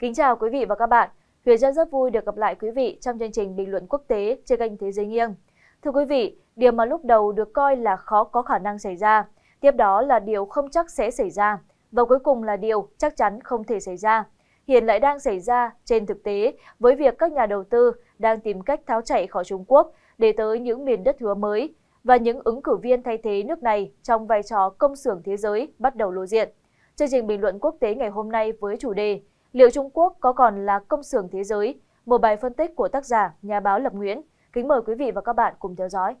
Kính chào quý vị và các bạn. Huyền Trân rất vui được gặp lại quý vị trong chương trình bình luận quốc tế trên kênh Thế giới nghiêng. Thưa quý vị, điều mà lúc đầu được coi là khó có khả năng xảy ra, tiếp đó là điều không chắc sẽ xảy ra, và cuối cùng là điều chắc chắn không thể xảy ra. Hiện lại đang xảy ra trên thực tế với việc các nhà đầu tư đang tìm cách tháo chạy khỏi Trung Quốc để tới những miền đất hứa mới và những ứng cử viên thay thế nước này trong vai trò công xưởng thế giới bắt đầu lộ diện. Chương trình bình luận quốc tế ngày hôm nay với chủ đề liệu trung quốc có còn là công sưởng thế giới một bài phân tích của tác giả nhà báo Lập Nguyễn. Kính mời quý vị và các bạn cùng theo dõi.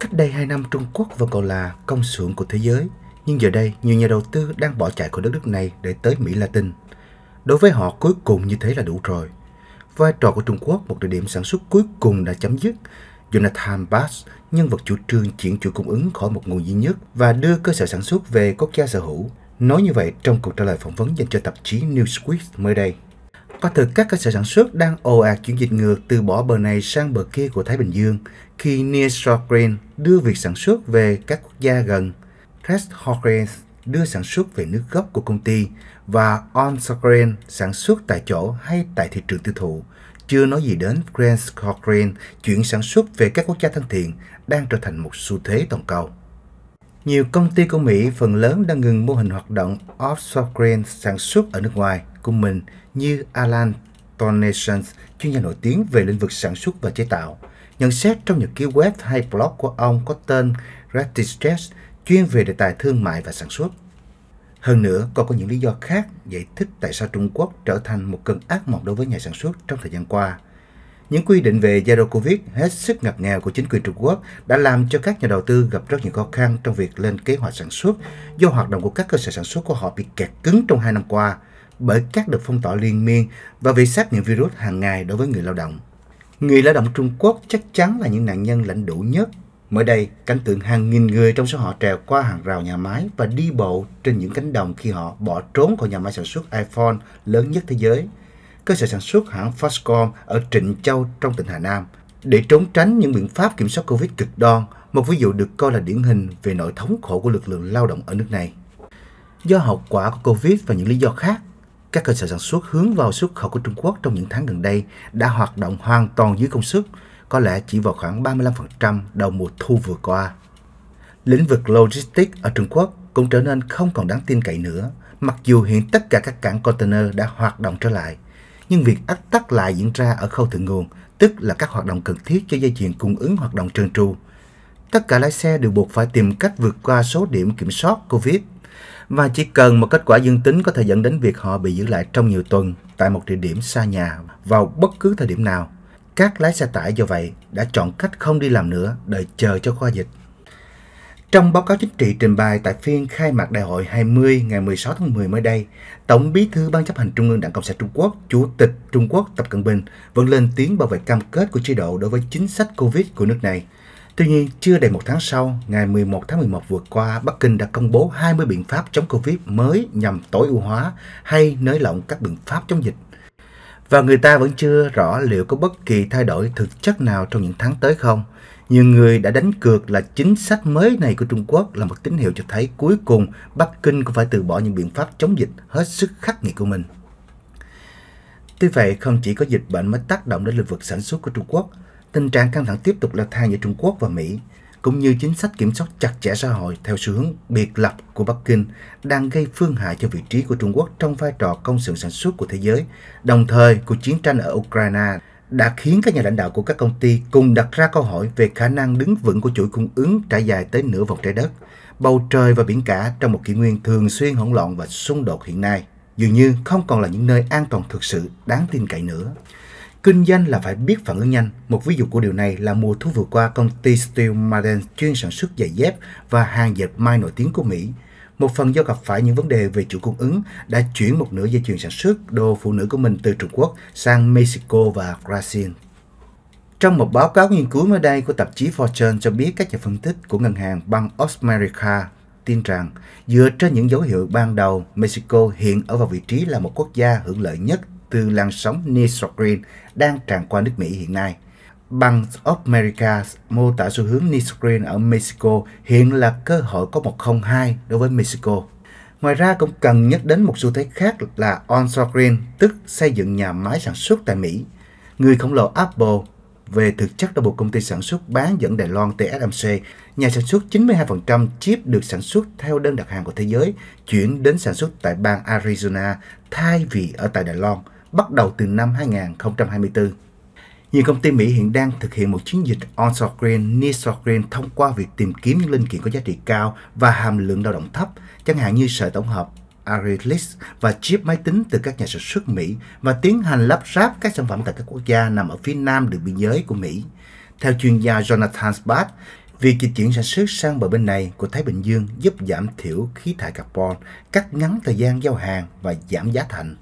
Cách đây 2 năm Trung Quốc vẫn còn là công xưởng của thế giới, nhưng giờ đây nhiều nhà đầu tư đang bỏ chạy khỏi đất nước này để tới Mỹ Latin. Đối với họ cuối cùng như thế là đủ rồi. Vai trò của Trung Quốc, một địa điểm sản xuất cuối cùng đã chấm dứt. Jonathan Bass, nhân vật chủ trương chuyển chuỗi cung ứng khỏi một nguồn duy nhất và đưa cơ sở sản xuất về quốc gia sở hữu nói như vậy trong cuộc trả lời phỏng vấn dành cho tạp chí Newsweek mới đây. Quả thực các cơ sở sản xuất đang ồ ạt chuyển dịch ngược từ bỏ bờ này sang bờ kia của Thái Bình Dương khi Nearshoring đưa việc sản xuất về các quốc gia gần, Crest Hawkins đưa sản xuất về nước gốc của công ty và Onscreen sản xuất tại chỗ hay tại thị trường tiêu thụ. Chưa nói gì đến Grand Corcoran, chuyển sản xuất về các quốc gia thân thiện đang trở thành một xu thế toàn cầu. Nhiều công ty của Mỹ phần lớn đã ngừng mô hình hoạt động offshore grain sản xuất ở nước ngoài của mình như Alan Tornations, chuyên gia nổi tiếng về lĩnh vực sản xuất và chế tạo. Nhận xét trong những ký web hay blog của ông có tên Red Stress, chuyên về đề tài thương mại và sản xuất. Hơn nữa, còn có những lý do khác giải thích tại sao Trung Quốc trở thành một cơn ác mộng đối với nhà sản xuất trong thời gian qua – những quy định về Zero Covid hết sức ngặt nghèo của chính quyền Trung Quốc đã làm cho các nhà đầu tư gặp rất nhiều khó khăn trong việc lên kế hoạch sản xuất do hoạt động của các cơ sở sản xuất của họ bị kẹt cứng trong hai năm qua bởi các đợt phong tỏa liên miên và việc xét nghiệm virus hàng ngày đối với người lao động. Người lao động Trung Quốc chắc chắn là những nạn nhân lãnh đủ nhất. Mới đây, cảnh tượng hàng nghìn người trong số họ trèo qua hàng rào nhà máy và đi bộ trên những cánh đồng khi họ bỏ trốn khỏi nhà máy sản xuất iPhone lớn nhất thế giới cơ sở sản xuất hãng Foxconn ở Trịnh Châu trong tỉnh Hà Nam để trốn tránh những biện pháp kiểm soát Covid cực đoan, một ví dụ được coi là điển hình về nỗi thống khổ của lực lượng lao động ở nước này. Do hậu quả của Covid và những lý do khác, các cơ sở sản xuất hướng vào xuất khẩu của Trung Quốc trong những tháng gần đây đã hoạt động hoàn toàn dưới công suất, có lẽ chỉ vào khoảng 35% đầu mùa thu vừa qua. Lĩnh vực logistics ở Trung Quốc cũng trở nên không còn đáng tin cậy nữa, mặc dù hiện tất cả các cảng container đã hoạt động trở lại – nhưng việc ách tắc lại diễn ra ở khâu thượng nguồn, tức là các hoạt động cần thiết cho dây chuyền cung ứng hoạt động trơn tru. Tất cả lái xe đều buộc phải tìm cách vượt qua số điểm kiểm soát COVID và chỉ cần một kết quả dương tính có thể dẫn đến việc họ bị giữ lại trong nhiều tuần tại một địa điểm xa nhà vào bất cứ thời điểm nào. Các lái xe tải do vậy đã chọn cách không đi làm nữa, đợi chờ cho khoa dịch trong báo cáo chính trị trình bày tại phiên khai mạc Đại hội 20 ngày 16 tháng 10 mới đây, Tổng Bí thư Ban chấp hành Trung ương Đảng Cộng sản Trung Quốc, Chủ tịch Trung Quốc Tập Cận Bình vẫn lên tiếng bảo vệ cam kết của chế độ đối với chính sách Covid của nước này. Tuy nhiên, chưa đầy một tháng sau, ngày 11 tháng 11 vừa qua, Bắc Kinh đã công bố 20 biện pháp chống Covid mới nhằm tối ưu hóa hay nới lỏng các biện pháp chống dịch. Và người ta vẫn chưa rõ liệu có bất kỳ thay đổi thực chất nào trong những tháng tới không – nhiều người đã đánh cược là chính sách mới này của Trung Quốc là một tín hiệu cho thấy cuối cùng Bắc Kinh cũng phải từ bỏ những biện pháp chống dịch hết sức khắc nghiệt của mình. Tuy vậy, không chỉ có dịch bệnh mới tác động đến lĩnh vực sản xuất của Trung Quốc, tình trạng căng thẳng tiếp tục leo thang giữa Trung Quốc và Mỹ, cũng như chính sách kiểm soát chặt chẽ xã hội theo xu hướng biệt lập của Bắc Kinh đang gây phương hại cho vị trí của Trung Quốc trong vai trò công sự sản xuất của thế giới, đồng thời cuộc chiến tranh ở Ukraine đã khiến các nhà lãnh đạo của các công ty cùng đặt ra câu hỏi về khả năng đứng vững của chuỗi cung ứng trải dài tới nửa vòng trái đất, bầu trời và biển cả trong một kỷ nguyên thường xuyên hỗn loạn và xung đột hiện nay, dường như không còn là những nơi an toàn thực sự đáng tin cậy nữa. Kinh doanh là phải biết phản ứng nhanh. Một ví dụ của điều này là mùa thu vừa qua, công ty Steel Madden chuyên sản xuất giày dép và hàng dệt may nổi tiếng của Mỹ một phần do gặp phải những vấn đề về chuỗi cung ứng, đã chuyển một nửa dây chuyền sản xuất đồ phụ nữ của mình từ Trung Quốc sang Mexico và Brazil. Trong một báo cáo nghiên cứu mới đây của tạp chí Fortune cho biết các nhà phân tích của ngân hàng Bank of America tin rằng dựa trên những dấu hiệu ban đầu, Mexico hiện ở vào vị trí là một quốc gia hưởng lợi nhất từ làn sóng Nisogreen đang tràn qua nước Mỹ hiện nay. Bank of America mô tả xu hướng Nisgreen ở Mexico hiện là cơ hội có 102 đối với Mexico. Ngoài ra cũng cần nhắc đến một xu thế khác là onshore green, tức xây dựng nhà máy sản xuất tại Mỹ. Người khổng lồ Apple về thực chất là một công ty sản xuất bán dẫn Đài Loan TSMC, nhà sản xuất 92% chip được sản xuất theo đơn đặt hàng của thế giới, chuyển đến sản xuất tại bang Arizona thay vì ở tại Đài Loan, bắt đầu từ năm 2024. Nhiều công ty Mỹ hiện đang thực hiện một chiến dịch onshore green, nearshore green thông qua việc tìm kiếm những linh kiện có giá trị cao và hàm lượng lao động thấp, chẳng hạn như sợi tổng hợp Arilix và chip máy tính từ các nhà sản xuất Mỹ và tiến hành lắp ráp các sản phẩm tại các quốc gia nằm ở phía nam đường biên giới của Mỹ. Theo chuyên gia Jonathan Spath, Việc di chuyển sản xuất sang bờ bên này của Thái Bình Dương giúp giảm thiểu khí thải carbon, cắt ngắn thời gian giao hàng và giảm giá thành.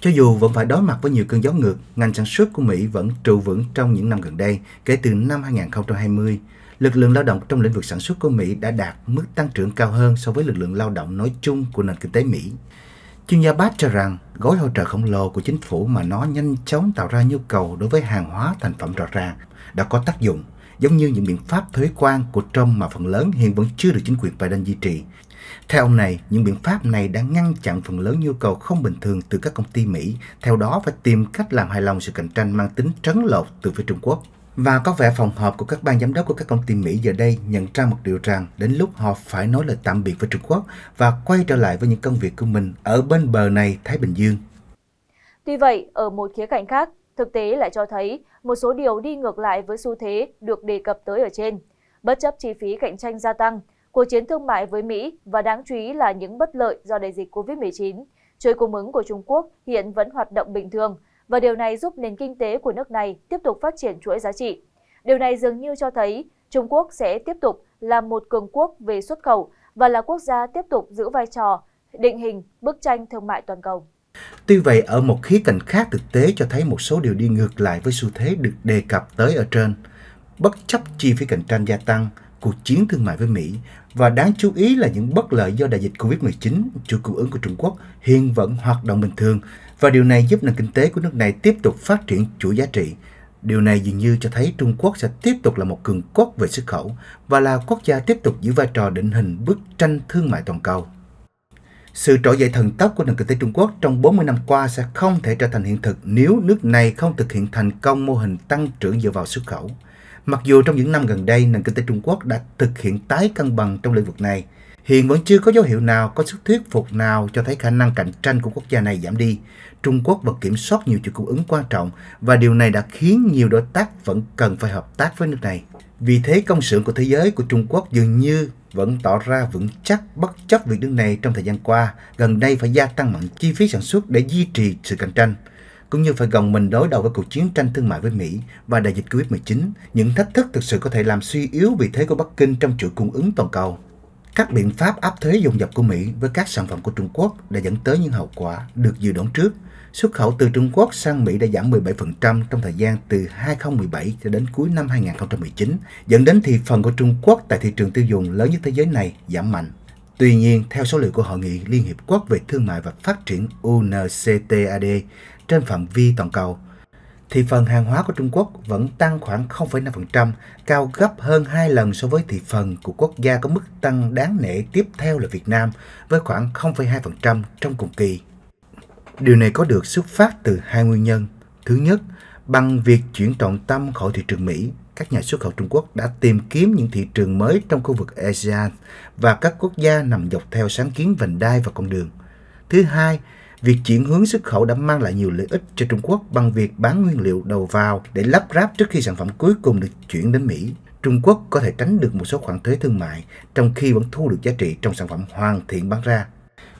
Cho dù vẫn phải đối mặt với nhiều cơn gió ngược, ngành sản xuất của Mỹ vẫn trụ vững trong những năm gần đây, kể từ năm 2020. Lực lượng lao động trong lĩnh vực sản xuất của Mỹ đã đạt mức tăng trưởng cao hơn so với lực lượng lao động nói chung của nền kinh tế Mỹ. Chuyên gia Bát cho rằng, gói hỗ trợ khổng lồ của chính phủ mà nó nhanh chóng tạo ra nhu cầu đối với hàng hóa thành phẩm rõ ràng đã có tác dụng, giống như những biện pháp thuế quan của Trump mà phần lớn hiện vẫn chưa được chính quyền Biden duy trì, theo ông này, những biện pháp này đã ngăn chặn phần lớn nhu cầu không bình thường từ các công ty Mỹ, theo đó phải tìm cách làm hài lòng sự cạnh tranh mang tính trấn lột từ phía Trung Quốc. Và có vẻ phòng họp của các ban giám đốc của các công ty Mỹ giờ đây nhận ra một điều rằng đến lúc họ phải nói lời tạm biệt với Trung Quốc và quay trở lại với những công việc của mình ở bên bờ này Thái Bình Dương. Tuy vậy, ở một khía cạnh khác, thực tế lại cho thấy một số điều đi ngược lại với xu thế được đề cập tới ở trên. Bất chấp chi phí cạnh tranh gia tăng, cuộc chiến thương mại với mỹ và đáng chú ý là những bất lợi do đại dịch covid 19 chuỗi cung ứng của trung quốc hiện vẫn hoạt động bình thường và điều này giúp nền kinh tế của nước này tiếp tục phát triển chuỗi giá trị điều này dường như cho thấy trung quốc sẽ tiếp tục là một cường quốc về xuất khẩu và là quốc gia tiếp tục giữ vai trò định hình bức tranh thương mại toàn cầu Tuy vậy, ở một khía cạnh khác thực tế cho thấy một số điều đi ngược lại với xu thế được đề cập tới ở trên. Bất chấp chi phí cạnh tranh gia tăng, cuộc chiến thương mại với Mỹ và đáng chú ý là những bất lợi do đại dịch Covid-19, chuỗi cung ứng của Trung Quốc hiện vẫn hoạt động bình thường và điều này giúp nền kinh tế của nước này tiếp tục phát triển chuỗi giá trị. Điều này dường như cho thấy Trung Quốc sẽ tiếp tục là một cường quốc về xuất khẩu và là quốc gia tiếp tục giữ vai trò định hình bức tranh thương mại toàn cầu. Sự trỗi dậy thần tốc của nền kinh tế Trung Quốc trong 40 năm qua sẽ không thể trở thành hiện thực nếu nước này không thực hiện thành công mô hình tăng trưởng dựa vào xuất khẩu. Mặc dù trong những năm gần đây, nền kinh tế Trung Quốc đã thực hiện tái cân bằng trong lĩnh vực này, hiện vẫn chưa có dấu hiệu nào, có sức thuyết phục nào cho thấy khả năng cạnh tranh của quốc gia này giảm đi. Trung Quốc vẫn kiểm soát nhiều chuỗi cung ứng quan trọng và điều này đã khiến nhiều đối tác vẫn cần phải hợp tác với nước này. Vì thế, công xưởng của thế giới của Trung Quốc dường như vẫn tỏ ra vững chắc bất chấp việc nước này trong thời gian qua gần đây phải gia tăng mạnh chi phí sản xuất để duy trì sự cạnh tranh cũng như phải gồng mình đối đầu với cuộc chiến tranh thương mại với Mỹ và đại dịch Covid-19, những thách thức thực sự có thể làm suy yếu vị thế của Bắc Kinh trong chuỗi cung ứng toàn cầu. Các biện pháp áp thuế dồn dập của Mỹ với các sản phẩm của Trung Quốc đã dẫn tới những hậu quả được dự đoán trước. Xuất khẩu từ Trung Quốc sang Mỹ đã giảm 17% trong thời gian từ 2017 cho đến cuối năm 2019, dẫn đến thị phần của Trung Quốc tại thị trường tiêu dùng lớn nhất thế giới này giảm mạnh. Tuy nhiên, theo số liệu của Hội nghị Liên Hiệp Quốc về Thương mại và Phát triển UNCTAD, trên phạm vi toàn cầu, thị phần hàng hóa của Trung Quốc vẫn tăng khoảng 0,5%, cao gấp hơn 2 lần so với thị phần của quốc gia có mức tăng đáng nể tiếp theo là Việt Nam với khoảng 0,2% trong cùng kỳ. Điều này có được xuất phát từ hai nguyên nhân. Thứ nhất, bằng việc chuyển trọng tâm khỏi thị trường Mỹ, các nhà xuất khẩu Trung Quốc đã tìm kiếm những thị trường mới trong khu vực ASEAN và các quốc gia nằm dọc theo sáng kiến vành đai và con đường. Thứ hai, Việc chuyển hướng xuất khẩu đã mang lại nhiều lợi ích cho Trung Quốc bằng việc bán nguyên liệu đầu vào để lắp ráp trước khi sản phẩm cuối cùng được chuyển đến Mỹ. Trung Quốc có thể tránh được một số khoản thuế thương mại, trong khi vẫn thu được giá trị trong sản phẩm hoàn thiện bán ra.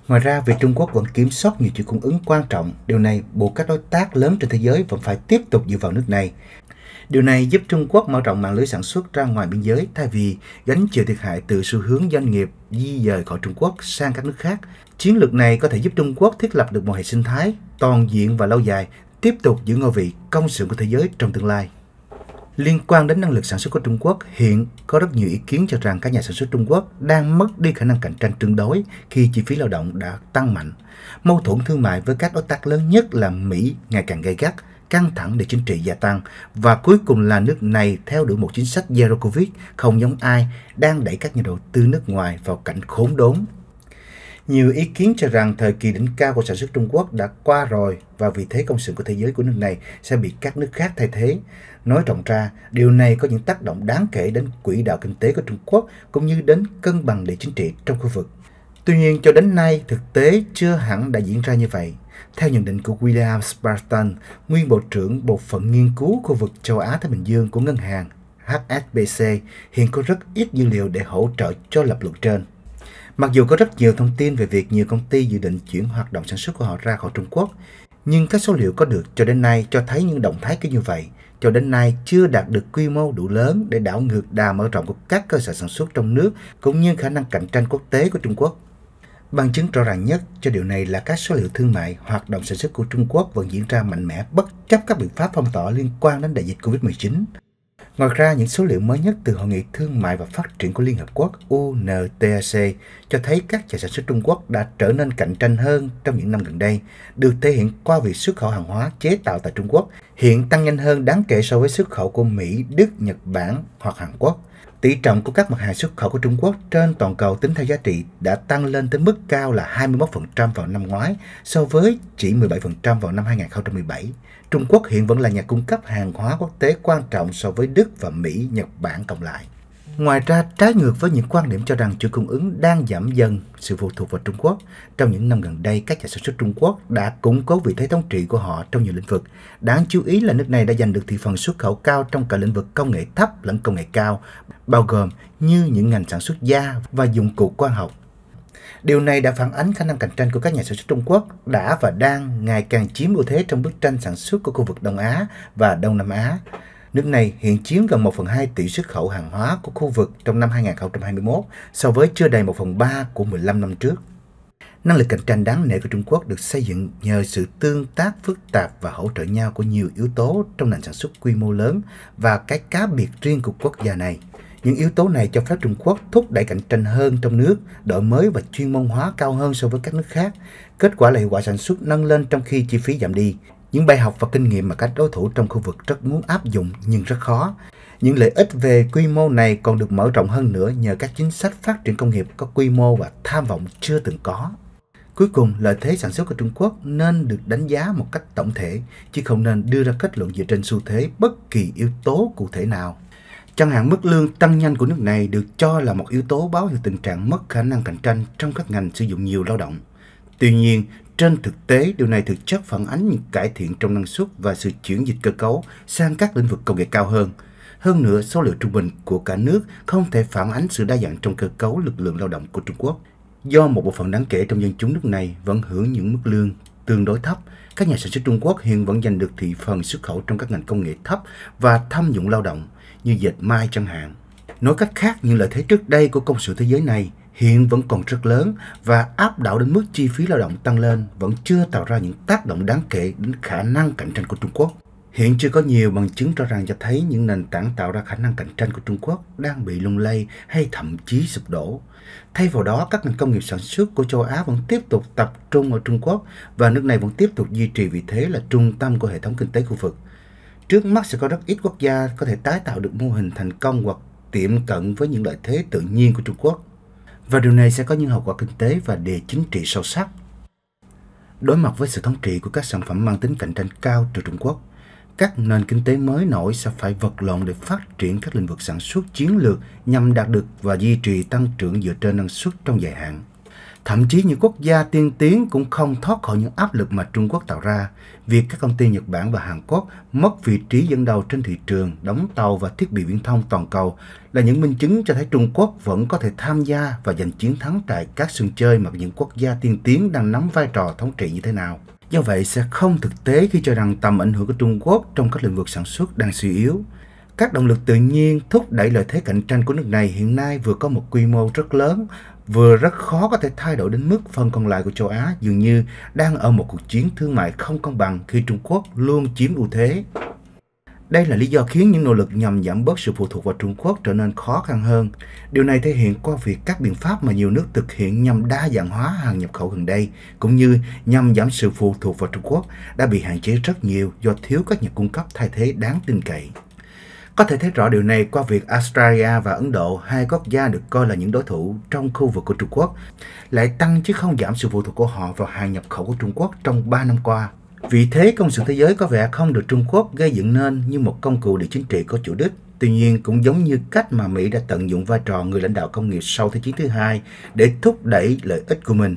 Ngoài ra, việc Trung Quốc vẫn kiểm soát nhiều chuỗi cung ứng quan trọng, điều này buộc các đối tác lớn trên thế giới vẫn phải tiếp tục dựa vào nước này. Điều này giúp Trung Quốc mở rộng mạng lưới sản xuất ra ngoài biên giới thay vì gánh chịu thiệt hại từ xu hướng doanh nghiệp di dời khỏi Trung Quốc sang các nước khác Chiến lược này có thể giúp Trung Quốc thiết lập được một hệ sinh thái toàn diện và lâu dài, tiếp tục giữ ngôi vị công sự của thế giới trong tương lai. Liên quan đến năng lực sản xuất của Trung Quốc, hiện có rất nhiều ý kiến cho rằng các nhà sản xuất Trung Quốc đang mất đi khả năng cạnh tranh tương đối khi chi phí lao động đã tăng mạnh. Mâu thuẫn thương mại với các đối tác lớn nhất là Mỹ ngày càng gay gắt, căng thẳng địa chính trị gia tăng và cuối cùng là nước này theo đuổi một chính sách Zero Covid không giống ai đang đẩy các nhà đầu tư nước ngoài vào cảnh khốn đốn nhiều ý kiến cho rằng thời kỳ đỉnh cao của sản xuất Trung Quốc đã qua rồi và vị thế công xưởng của thế giới của nước này sẽ bị các nước khác thay thế. Nói rộng ra, điều này có những tác động đáng kể đến quỹ đạo kinh tế của Trung Quốc cũng như đến cân bằng địa chính trị trong khu vực. Tuy nhiên, cho đến nay, thực tế chưa hẳn đã diễn ra như vậy. Theo nhận định của William Spartan, nguyên Bộ trưởng Bộ phận Nghiên cứu khu vực châu Á-Thái Bình Dương của ngân hàng HSBC, hiện có rất ít dữ liệu để hỗ trợ cho lập luận trên. Mặc dù có rất nhiều thông tin về việc nhiều công ty dự định chuyển hoạt động sản xuất của họ ra khỏi Trung Quốc, nhưng các số liệu có được cho đến nay cho thấy những động thái kiểu như vậy cho đến nay chưa đạt được quy mô đủ lớn để đảo ngược đà mở rộng của các cơ sở sản xuất trong nước cũng như khả năng cạnh tranh quốc tế của Trung Quốc. Bằng chứng rõ ràng nhất cho điều này là các số liệu thương mại, hoạt động sản xuất của Trung Quốc vẫn diễn ra mạnh mẽ bất chấp các biện pháp phong tỏa liên quan đến đại dịch Covid-19. Ngoài ra, những số liệu mới nhất từ Hội nghị Thương mại và Phát triển của Liên Hợp Quốc UNTAC cho thấy các nhà sản xuất Trung Quốc đã trở nên cạnh tranh hơn trong những năm gần đây, được thể hiện qua việc xuất khẩu hàng hóa chế tạo tại Trung Quốc hiện tăng nhanh hơn đáng kể so với xuất khẩu của Mỹ, Đức, Nhật Bản hoặc Hàn Quốc. Tỷ trọng của các mặt hàng xuất khẩu của Trung Quốc trên toàn cầu tính theo giá trị đã tăng lên tới mức cao là 21% vào năm ngoái so với chỉ 17% vào năm 2017. Trung Quốc hiện vẫn là nhà cung cấp hàng hóa quốc tế quan trọng so với Đức và Mỹ, Nhật Bản cộng lại. Ngoài ra, trái ngược với những quan điểm cho rằng chuỗi cung ứng đang giảm dần sự phụ thuộc vào Trung Quốc, trong những năm gần đây, các nhà sản xuất Trung Quốc đã củng cố vị thế thống trị của họ trong nhiều lĩnh vực. Đáng chú ý là nước này đã giành được thị phần xuất khẩu cao trong cả lĩnh vực công nghệ thấp lẫn công nghệ cao, bao gồm như những ngành sản xuất da và dụng cụ quan học. Điều này đã phản ánh khả năng cạnh tranh của các nhà sản xuất Trung Quốc đã và đang ngày càng chiếm ưu thế trong bức tranh sản xuất của khu vực Đông Á và Đông Nam Á. Nước này hiện chiếm gần 1 phần 2 tỷ xuất khẩu hàng hóa của khu vực trong năm 2021 so với chưa đầy 1 phần 3 của 15 năm trước. Năng lực cạnh tranh đáng nể của Trung Quốc được xây dựng nhờ sự tương tác phức tạp và hỗ trợ nhau của nhiều yếu tố trong nền sản xuất quy mô lớn và cái cá biệt riêng của quốc gia này. Những yếu tố này cho phép Trung Quốc thúc đẩy cạnh tranh hơn trong nước, đổi mới và chuyên môn hóa cao hơn so với các nước khác. Kết quả là hiệu quả sản xuất nâng lên trong khi chi phí giảm đi. Những bài học và kinh nghiệm mà các đối thủ trong khu vực rất muốn áp dụng nhưng rất khó. Những lợi ích về quy mô này còn được mở rộng hơn nữa nhờ các chính sách phát triển công nghiệp có quy mô và tham vọng chưa từng có. Cuối cùng, lợi thế sản xuất của Trung Quốc nên được đánh giá một cách tổng thể, chứ không nên đưa ra kết luận dựa trên xu thế bất kỳ yếu tố cụ thể nào. Chẳng hạn mức lương tăng nhanh của nước này được cho là một yếu tố báo hiệu tình trạng mất khả năng cạnh tranh trong các ngành sử dụng nhiều lao động. Tuy nhiên, trên thực tế, điều này thực chất phản ánh những cải thiện trong năng suất và sự chuyển dịch cơ cấu sang các lĩnh vực công nghệ cao hơn. Hơn nữa, số liệu trung bình của cả nước không thể phản ánh sự đa dạng trong cơ cấu lực lượng lao động của Trung Quốc. Do một bộ phận đáng kể trong dân chúng nước này vẫn hưởng những mức lương tương đối thấp, các nhà sản xuất Trung Quốc hiện vẫn giành được thị phần xuất khẩu trong các ngành công nghệ thấp và thâm dụng lao động như dệt may chẳng hạn. Nói cách khác, những lợi thế trước đây của công sự thế giới này hiện vẫn còn rất lớn và áp đảo đến mức chi phí lao động tăng lên vẫn chưa tạo ra những tác động đáng kể đến khả năng cạnh tranh của Trung Quốc. Hiện chưa có nhiều bằng chứng rõ ràng cho thấy những nền tảng tạo ra khả năng cạnh tranh của Trung Quốc đang bị lung lay hay thậm chí sụp đổ. Thay vào đó, các ngành công nghiệp sản xuất của châu Á vẫn tiếp tục tập trung ở Trung Quốc và nước này vẫn tiếp tục duy trì vị thế là trung tâm của hệ thống kinh tế khu vực. Trước mắt sẽ có rất ít quốc gia có thể tái tạo được mô hình thành công hoặc tiệm cận với những lợi thế tự nhiên của Trung Quốc và điều này sẽ có những hậu quả kinh tế và địa chính trị sâu sắc. Đối mặt với sự thống trị của các sản phẩm mang tính cạnh tranh cao từ Trung Quốc, các nền kinh tế mới nổi sẽ phải vật lộn để phát triển các lĩnh vực sản xuất chiến lược nhằm đạt được và duy trì tăng trưởng dựa trên năng suất trong dài hạn. Thậm chí những quốc gia tiên tiến cũng không thoát khỏi những áp lực mà Trung Quốc tạo ra. Việc các công ty Nhật Bản và Hàn Quốc mất vị trí dẫn đầu trên thị trường, đóng tàu và thiết bị viễn thông toàn cầu là những minh chứng cho thấy Trung Quốc vẫn có thể tham gia và giành chiến thắng tại các sân chơi mà những quốc gia tiên tiến đang nắm vai trò thống trị như thế nào. Do vậy sẽ không thực tế khi cho rằng tầm ảnh hưởng của Trung Quốc trong các lĩnh vực sản xuất đang suy yếu. Các động lực tự nhiên thúc đẩy lợi thế cạnh tranh của nước này hiện nay vừa có một quy mô rất lớn vừa rất khó có thể thay đổi đến mức phần còn lại của châu Á dường như đang ở một cuộc chiến thương mại không công bằng khi Trung Quốc luôn chiếm ưu thế. Đây là lý do khiến những nỗ lực nhằm giảm bớt sự phụ thuộc vào Trung Quốc trở nên khó khăn hơn. Điều này thể hiện qua việc các biện pháp mà nhiều nước thực hiện nhằm đa dạng hóa hàng nhập khẩu gần đây, cũng như nhằm giảm sự phụ thuộc vào Trung Quốc đã bị hạn chế rất nhiều do thiếu các nhà cung cấp thay thế đáng tin cậy. Có thể thấy rõ điều này qua việc Australia và Ấn Độ, hai quốc gia được coi là những đối thủ trong khu vực của Trung Quốc, lại tăng chứ không giảm sự phụ thuộc của họ vào hàng nhập khẩu của Trung Quốc trong 3 năm qua. Vì thế, công sự thế giới có vẻ không được Trung Quốc gây dựng nên như một công cụ địa chính trị có chủ đích. Tuy nhiên, cũng giống như cách mà Mỹ đã tận dụng vai trò người lãnh đạo công nghiệp sau Thế chiến thứ hai để thúc đẩy lợi ích của mình.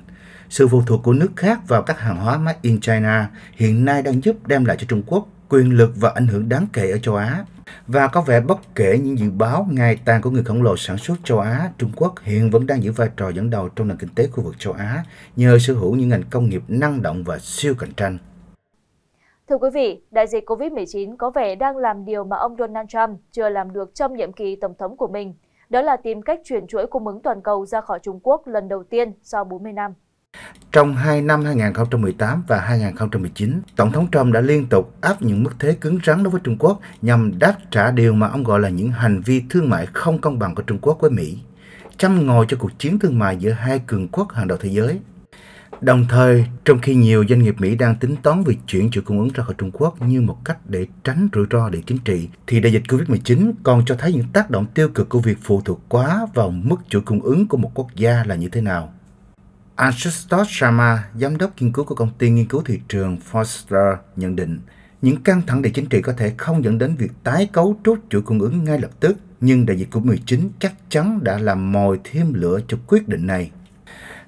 Sự phụ thuộc của nước khác vào các hàng hóa made in China hiện nay đang giúp đem lại cho Trung Quốc quyền lực và ảnh hưởng đáng kể ở châu Á và có vẻ bất kể những dự báo ngày tàn của người khổng lồ sản xuất châu Á, Trung Quốc hiện vẫn đang giữ vai trò dẫn đầu trong nền kinh tế khu vực châu Á nhờ sở hữu những ngành công nghiệp năng động và siêu cạnh tranh. Thưa quý vị, đại dịch COVID-19 có vẻ đang làm điều mà ông Donald Trump chưa làm được trong nhiệm kỳ tổng thống của mình, đó là tìm cách chuyển chuỗi cung ứng toàn cầu ra khỏi Trung Quốc lần đầu tiên sau 40 năm. Trong hai năm 2018 và 2019, Tổng thống Trump đã liên tục áp những mức thế cứng rắn đối với Trung Quốc nhằm đáp trả điều mà ông gọi là những hành vi thương mại không công bằng của Trung Quốc với Mỹ, chăm ngồi cho cuộc chiến thương mại giữa hai cường quốc hàng đầu thế giới. Đồng thời, trong khi nhiều doanh nghiệp Mỹ đang tính toán việc chuyển chuỗi cung ứng ra khỏi Trung Quốc như một cách để tránh rủi ro địa chính trị, thì đại dịch Covid-19 còn cho thấy những tác động tiêu cực của việc phụ thuộc quá vào mức chuỗi cung ứng của một quốc gia là như thế nào. Ashutosh Sharma, giám đốc nghiên cứu của công ty nghiên cứu thị trường Forrester, nhận định những căng thẳng địa chính trị có thể không dẫn đến việc tái cấu trúc chuỗi cung ứng ngay lập tức, nhưng đại dịch Covid-19 chắc chắn đã làm mồi thêm lửa cho quyết định này.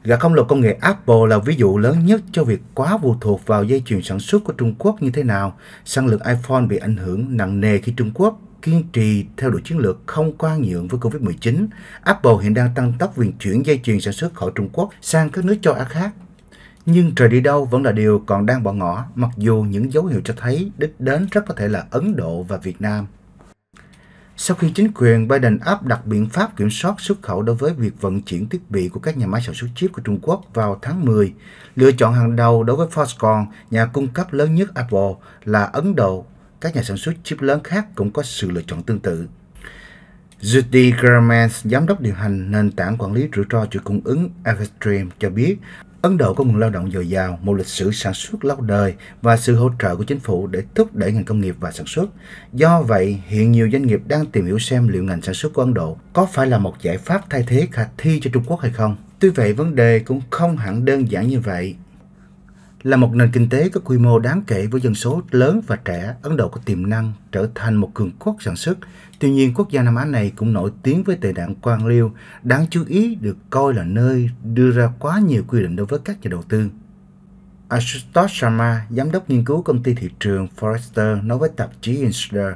Gã không lồ công nghệ Apple là ví dụ lớn nhất cho việc quá phụ thuộc vào dây chuyền sản xuất của Trung Quốc như thế nào. Sản lượng iPhone bị ảnh hưởng nặng nề khi Trung Quốc kiên trì theo đuổi chiến lược không quan nhượng với Covid-19, Apple hiện đang tăng tốc việc chuyển dây chuyền sản xuất khỏi Trung Quốc sang các nước châu Á khác. Nhưng trời đi đâu vẫn là điều còn đang bỏ ngỏ, mặc dù những dấu hiệu cho thấy đích đến rất có thể là Ấn Độ và Việt Nam. Sau khi chính quyền Biden áp đặt biện pháp kiểm soát xuất khẩu đối với việc vận chuyển thiết bị của các nhà máy sản xuất chip của Trung Quốc vào tháng 10, lựa chọn hàng đầu đối với Foxconn, nhà cung cấp lớn nhất Apple, là Ấn Độ các nhà sản xuất chip lớn khác cũng có sự lựa chọn tương tự. Judy German, giám đốc điều hành nền tảng quản lý rủi ro chuỗi cung ứng Everstream cho biết, Ấn Độ có nguồn lao động dồi dào, một lịch sử sản xuất lâu đời và sự hỗ trợ của chính phủ để thúc đẩy ngành công nghiệp và sản xuất. Do vậy, hiện nhiều doanh nghiệp đang tìm hiểu xem liệu ngành sản xuất của Ấn Độ có phải là một giải pháp thay thế khả thi cho Trung Quốc hay không. Tuy vậy, vấn đề cũng không hẳn đơn giản như vậy là một nền kinh tế có quy mô đáng kể với dân số lớn và trẻ, Ấn Độ có tiềm năng trở thành một cường quốc sản xuất. Tuy nhiên, quốc gia Nam Á này cũng nổi tiếng với tệ nạn quan liêu, đáng chú ý được coi là nơi đưa ra quá nhiều quy định đối với các nhà đầu tư. Ashutosh Sharma, giám đốc nghiên cứu công ty thị trường Forrester, nói với tạp chí Insider,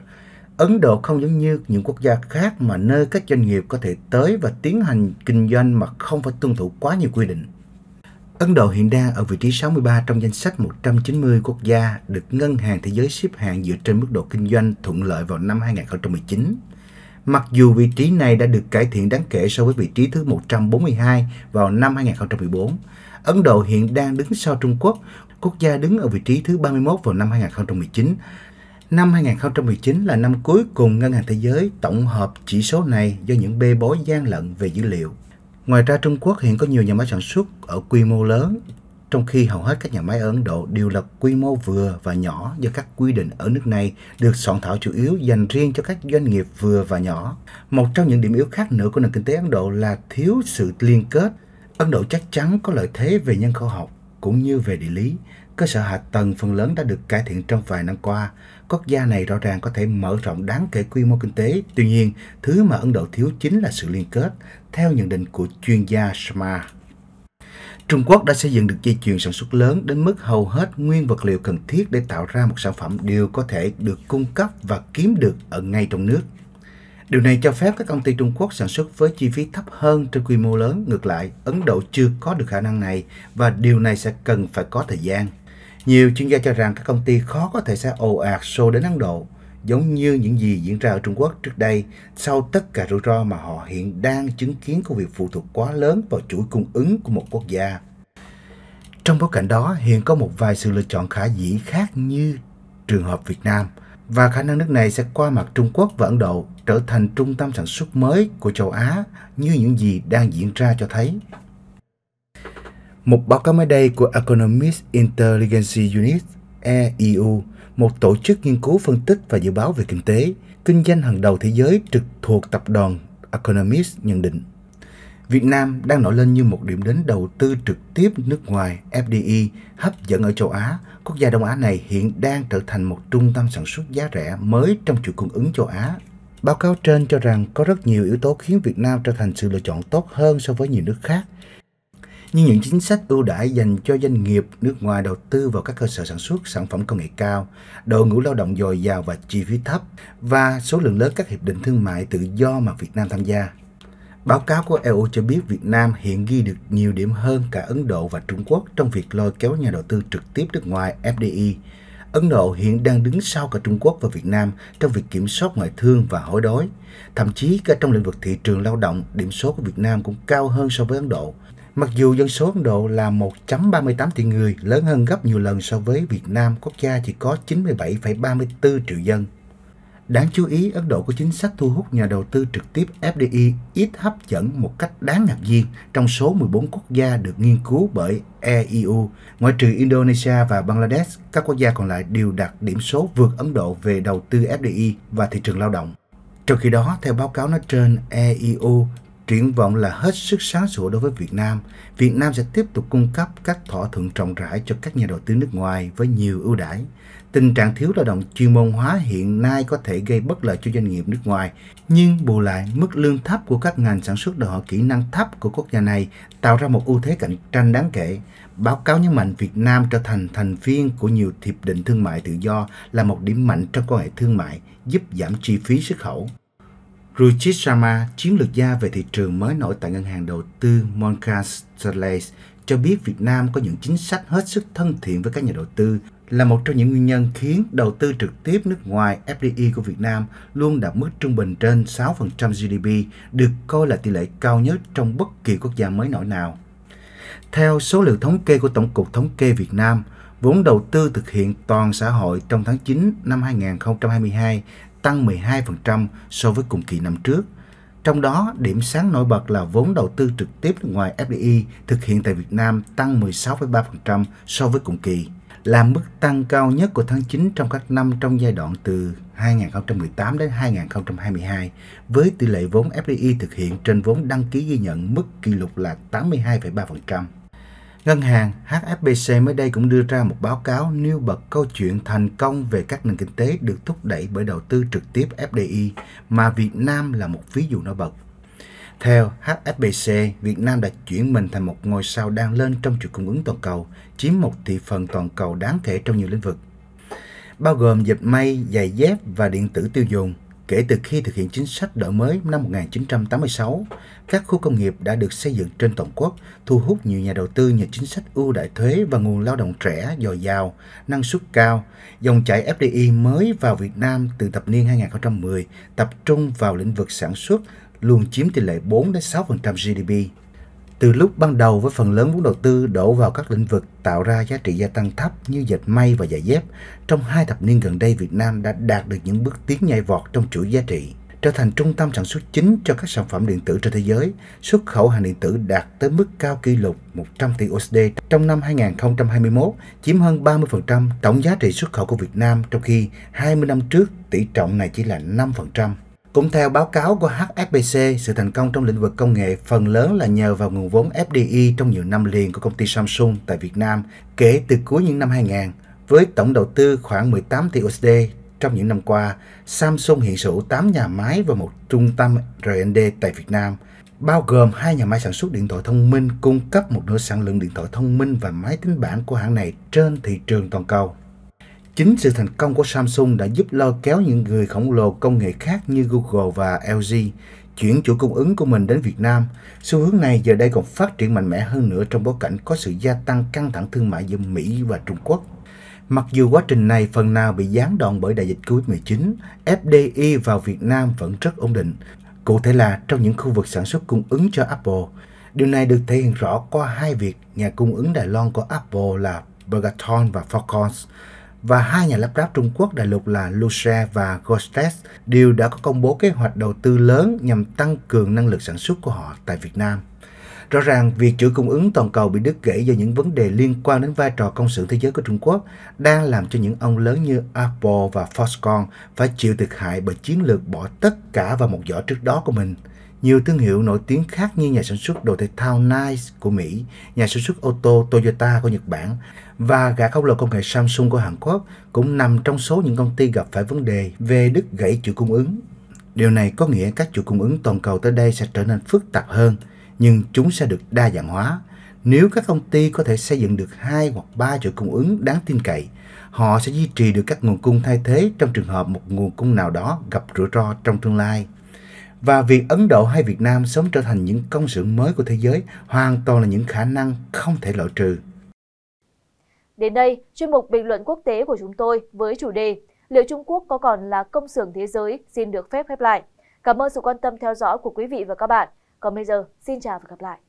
Ấn Độ không giống như những quốc gia khác mà nơi các doanh nghiệp có thể tới và tiến hành kinh doanh mà không phải tuân thủ quá nhiều quy định. Ấn Độ hiện đang ở vị trí 63 trong danh sách 190 quốc gia được Ngân hàng Thế giới xếp hạng dựa trên mức độ kinh doanh thuận lợi vào năm 2019. Mặc dù vị trí này đã được cải thiện đáng kể so với vị trí thứ 142 vào năm 2014, Ấn Độ hiện đang đứng sau Trung Quốc, quốc gia đứng ở vị trí thứ 31 vào năm 2019. Năm 2019 là năm cuối cùng Ngân hàng Thế giới tổng hợp chỉ số này do những bê bối gian lận về dữ liệu. Ngoài ra, Trung Quốc hiện có nhiều nhà máy sản xuất ở quy mô lớn, trong khi hầu hết các nhà máy ở Ấn Độ đều là quy mô vừa và nhỏ do các quy định ở nước này được soạn thảo chủ yếu dành riêng cho các doanh nghiệp vừa và nhỏ. Một trong những điểm yếu khác nữa của nền kinh tế Ấn Độ là thiếu sự liên kết. Ấn Độ chắc chắn có lợi thế về nhân khẩu học cũng như về địa lý. Cơ sở hạ tầng phần lớn đã được cải thiện trong vài năm qua. Quốc gia này rõ ràng có thể mở rộng đáng kể quy mô kinh tế. Tuy nhiên, thứ mà Ấn Độ thiếu chính là sự liên kết, theo nhận định của chuyên gia Sharma, Trung Quốc đã xây dựng được dây chuyền sản xuất lớn đến mức hầu hết nguyên vật liệu cần thiết để tạo ra một sản phẩm đều có thể được cung cấp và kiếm được ở ngay trong nước. Điều này cho phép các công ty Trung Quốc sản xuất với chi phí thấp hơn trên quy mô lớn. Ngược lại, Ấn Độ chưa có được khả năng này và điều này sẽ cần phải có thời gian. Nhiều chuyên gia cho rằng các công ty khó có thể sẽ ồ ạt xô đến Ấn Độ giống như những gì diễn ra ở Trung Quốc trước đây, sau tất cả rủi ro mà họ hiện đang chứng kiến của việc phụ thuộc quá lớn vào chuỗi cung ứng của một quốc gia. Trong bối cảnh đó, hiện có một vài sự lựa chọn khả dĩ khác như trường hợp Việt Nam và khả năng nước này sẽ qua mặt Trung Quốc và Ấn Độ trở thành trung tâm sản xuất mới của châu Á như những gì đang diễn ra cho thấy. Một báo cáo mới đây của Economist Intelligence Unit EIU một tổ chức nghiên cứu phân tích và dự báo về kinh tế, kinh doanh hàng đầu thế giới trực thuộc tập đoàn Economist nhận định. Việt Nam đang nổi lên như một điểm đến đầu tư trực tiếp nước ngoài FDI hấp dẫn ở châu Á. Quốc gia Đông Á này hiện đang trở thành một trung tâm sản xuất giá rẻ mới trong chuỗi cung ứng châu Á. Báo cáo trên cho rằng có rất nhiều yếu tố khiến Việt Nam trở thành sự lựa chọn tốt hơn so với nhiều nước khác như những chính sách ưu đãi dành cho doanh nghiệp nước ngoài đầu tư vào các cơ sở sản xuất sản phẩm công nghệ cao, đội ngũ lao động dồi dào và chi phí thấp và số lượng lớn các hiệp định thương mại tự do mà Việt Nam tham gia. Báo cáo của EU cho biết Việt Nam hiện ghi được nhiều điểm hơn cả Ấn Độ và Trung Quốc trong việc lôi kéo nhà đầu tư trực tiếp nước ngoài FDI. Ấn Độ hiện đang đứng sau cả Trung Quốc và Việt Nam trong việc kiểm soát ngoại thương và hối đối. Thậm chí cả trong lĩnh vực thị trường lao động, điểm số của Việt Nam cũng cao hơn so với Ấn Độ – Mặc dù dân số Ấn Độ là 1.38 tỷ người, lớn hơn gấp nhiều lần so với Việt Nam, quốc gia chỉ có 97,34 triệu dân. Đáng chú ý, Ấn Độ có chính sách thu hút nhà đầu tư trực tiếp FDI ít hấp dẫn một cách đáng ngạc nhiên trong số 14 quốc gia được nghiên cứu bởi EIU. Ngoại trừ Indonesia và Bangladesh, các quốc gia còn lại đều đạt điểm số vượt Ấn Độ về đầu tư FDI và thị trường lao động. Trong khi đó, theo báo cáo nói trên, EIU Triển vọng là hết sức sáng sủa đối với Việt Nam. Việt Nam sẽ tiếp tục cung cấp các thỏa thuận rộng rãi cho các nhà đầu tư nước ngoài với nhiều ưu đãi. Tình trạng thiếu lao động chuyên môn hóa hiện nay có thể gây bất lợi cho doanh nghiệp nước ngoài, nhưng bù lại mức lương thấp của các ngành sản xuất đòi hỏi kỹ năng thấp của quốc gia này tạo ra một ưu thế cạnh tranh đáng kể. Báo cáo nhấn mạnh Việt Nam trở thành thành viên của nhiều hiệp định thương mại tự do là một điểm mạnh trong quan hệ thương mại, giúp giảm chi phí xuất khẩu. Ruchit Sharma, chiến lược gia về thị trường mới nổi tại ngân hàng đầu tư Morgan Stanley, cho biết Việt Nam có những chính sách hết sức thân thiện với các nhà đầu tư là một trong những nguyên nhân khiến đầu tư trực tiếp nước ngoài FDI của Việt Nam luôn đạt mức trung bình trên 6% GDP, được coi là tỷ lệ cao nhất trong bất kỳ quốc gia mới nổi nào. Theo số liệu thống kê của Tổng cục Thống kê Việt Nam, vốn đầu tư thực hiện toàn xã hội trong tháng 9 năm 2022 tăng 12% so với cùng kỳ năm trước. Trong đó, điểm sáng nổi bật là vốn đầu tư trực tiếp nước ngoài FDI thực hiện tại Việt Nam tăng 16,3% so với cùng kỳ, là mức tăng cao nhất của tháng 9 trong các năm trong giai đoạn từ 2018 đến 2022, với tỷ lệ vốn FDI thực hiện trên vốn đăng ký ghi nhận mức kỷ lục là 82,3%. Ngân hàng HSBC mới đây cũng đưa ra một báo cáo nêu bật câu chuyện thành công về các nền kinh tế được thúc đẩy bởi đầu tư trực tiếp FDI, mà Việt Nam là một ví dụ nổi bật. Theo HSBC, Việt Nam đã chuyển mình thành một ngôi sao đang lên trong chuỗi cung ứng toàn cầu, chiếm một thị phần toàn cầu đáng kể trong nhiều lĩnh vực, bao gồm dệt may, giày dép và điện tử tiêu dùng – Kể từ khi thực hiện chính sách đổi mới năm 1986, các khu công nghiệp đã được xây dựng trên toàn quốc, thu hút nhiều nhà đầu tư nhờ chính sách ưu đại thuế và nguồn lao động trẻ dồi dào, năng suất cao. Dòng chảy FDI mới vào Việt Nam từ thập niên 2010 tập trung vào lĩnh vực sản xuất, luôn chiếm tỷ lệ 4 6% GDP. Từ lúc ban đầu với phần lớn vốn đầu tư đổ vào các lĩnh vực tạo ra giá trị gia tăng thấp như dệt may và giày dép, trong hai thập niên gần đây Việt Nam đã đạt được những bước tiến nhảy vọt trong chuỗi giá trị trở thành trung tâm sản xuất chính cho các sản phẩm điện tử trên thế giới. Xuất khẩu hàng điện tử đạt tới mức cao kỷ lục 100 tỷ USD trong năm 2021, chiếm hơn 30% tổng giá trị xuất khẩu của Việt Nam, trong khi 20 năm trước tỷ trọng này chỉ là 5%. Cũng theo báo cáo của HSBC, sự thành công trong lĩnh vực công nghệ phần lớn là nhờ vào nguồn vốn FDI trong nhiều năm liền của công ty Samsung tại Việt Nam kể từ cuối những năm 2000. Với tổng đầu tư khoảng 18 tỷ USD trong những năm qua, Samsung hiện sở hữu 8 nhà máy và một trung tâm R&D tại Việt Nam, bao gồm hai nhà máy sản xuất điện thoại thông minh cung cấp một nửa sản lượng điện thoại thông minh và máy tính bảng của hãng này trên thị trường toàn cầu. Chính sự thành công của Samsung đã giúp lôi kéo những người khổng lồ công nghệ khác như Google và LG chuyển chuỗi cung ứng của mình đến Việt Nam. Xu hướng này giờ đây còn phát triển mạnh mẽ hơn nữa trong bối cảnh có sự gia tăng căng thẳng thương mại giữa Mỹ và Trung Quốc. Mặc dù quá trình này phần nào bị gián đoạn bởi đại dịch Covid-19, FDI vào Việt Nam vẫn rất ổn định, cụ thể là trong những khu vực sản xuất cung ứng cho Apple. Điều này được thể hiện rõ qua hai việc nhà cung ứng Đài Loan của Apple là Bergaton và Falcons và hai nhà lắp ráp Trung Quốc đại lục là Luce và Gostes đều đã có công bố kế hoạch đầu tư lớn nhằm tăng cường năng lực sản xuất của họ tại Việt Nam. Rõ ràng, việc chuỗi cung ứng toàn cầu bị đứt gãy do những vấn đề liên quan đến vai trò công sự thế giới của Trung Quốc đang làm cho những ông lớn như Apple và Foxconn phải chịu thiệt hại bởi chiến lược bỏ tất cả vào một giỏ trước đó của mình – nhiều thương hiệu nổi tiếng khác như nhà sản xuất đồ thể thao Nike của Mỹ, nhà sản xuất ô tô Toyota của Nhật Bản và gã khổng lồ công nghệ Samsung của Hàn Quốc cũng nằm trong số những công ty gặp phải vấn đề về đứt gãy chuỗi cung ứng. Điều này có nghĩa các chuỗi cung ứng toàn cầu tới đây sẽ trở nên phức tạp hơn, nhưng chúng sẽ được đa dạng hóa. Nếu các công ty có thể xây dựng được hai hoặc ba chuỗi cung ứng đáng tin cậy, họ sẽ duy trì được các nguồn cung thay thế trong trường hợp một nguồn cung nào đó gặp rủi ro trong tương lai. Và việc Ấn Độ hay Việt Nam sớm trở thành những công xưởng mới của thế giới hoàn toàn là những khả năng không thể loại trừ. Đến đây, chuyên mục bình luận quốc tế của chúng tôi với chủ đề liệu Trung Quốc có còn là công xưởng thế giới xin được phép khép lại. Cảm ơn sự quan tâm theo dõi của quý vị và các bạn. Còn bây giờ, xin chào và gặp lại.